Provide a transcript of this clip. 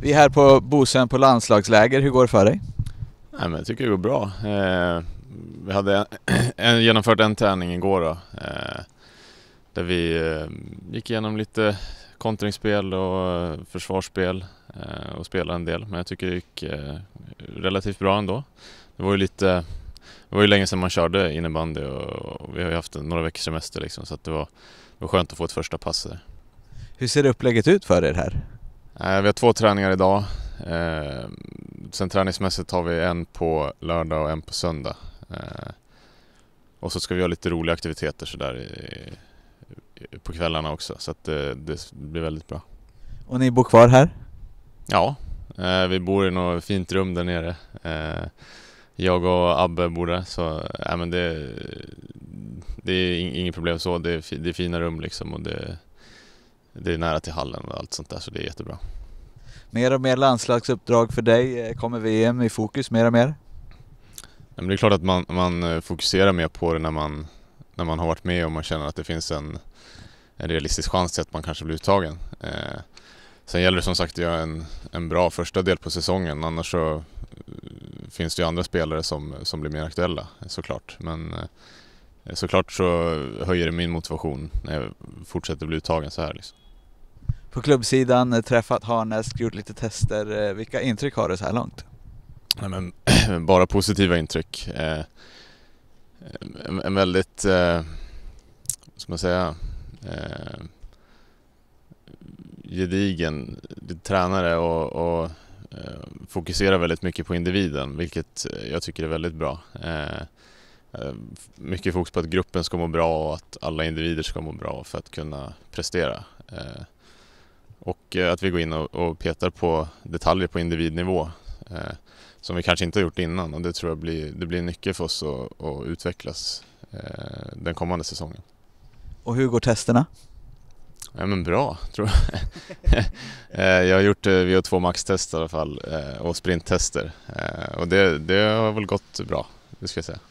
Vi är här på Bosön på landslagsläger. Hur går det för dig? Nej, men jag tycker det går bra. Eh, vi hade en, genomfört en träning igår då, eh, där vi eh, gick igenom lite kontringsspel och eh, försvarsspel eh, och spelade en del. Men jag tycker det gick eh, relativt bra ändå. Det var ju lite det var ju länge sedan man körde innebandy och, vi har ju haft några veckors semester liksom så att det var, det var skönt att få ett första pass Hur ser upplägget ut för er här? Eh, vi har två träningar idag. Eh, sen träningsmässigt har vi en på lördag och en på söndag. Eh, och så ska vi ha lite roliga aktiviteter sådär på kvällarna också så att det, det blir väldigt bra. Och ni bor kvar här? Ja, vi bor i något fint rum där nere. Jag och Abbe bor där så äh, men det, det är inget problem så. Det är, det är fina rum liksom och det, det är nära till hallen och allt sånt där så det är jättebra. Mer och mer landslagsuppdrag för dig. Eh, kommer VM i fokus mer och mer? Ja, men det är klart att man, man eh, fokuserar mer på det när man, när man har varit med och man känner att det finns en, en realistisk chans till att man kanske blir uttagen. Eh, sen gäller det som sagt att göra en, en bra första del på säsongen annars så eh, finns det ju andra spelare som, som blir mer aktuella såklart. Men eh, såklart så höjer det min motivation när jag fortsätter bli uttagen så här. Liksom på klubbsidan, eh, träffat Harnesk, gjort lite tester. Eh, vilka intryck har du så här långt? Nej, men, bara positiva intryck. Eh, en, en, väldigt, eh, vad ska man säga, eh, gedigen tränare och, och eh, fokuserar väldigt mycket på individen, vilket jag tycker är väldigt bra. Eh, mycket fokus på att gruppen ska må bra och att alla individer ska må bra för att kunna prestera och eh, att vi går in och, och petar på detaljer på individnivå eh, som vi kanske inte har gjort innan och det tror jag blir, det blir en nyckel för oss att, att utvecklas eh, den kommande säsongen. Och hur går testerna? Ja, men bra, tror jag. Eh, jag har gjort eh, VO2 Max-test i alla fall och sprinttester och det, det har väl gått bra, det ska jag säga.